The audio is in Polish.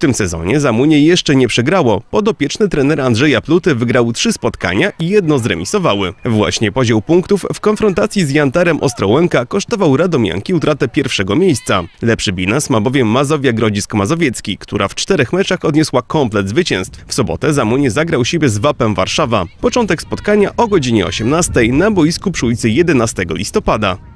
tym sezonie Zamunie jeszcze nie przegrało. Podopieczny trener Andrzeja Pluty wygrał trzy spotkania i jedno zremisowały. Właśnie podział punktów w konfrontacji z Jantarem Ostrołęka kosztował Radomianki utratę pierwszego miejsca. Lepszy bilans ma bowiem Mazowia Grodzisk Mazowiecki, która w czterech meczach odniosła komplet zwycięstw. W sobotę Zamunie zagrał siebie z Wapem Warszawa. Początek spotkania o godzinie 18 na boisku przy ulicy 11 listopada.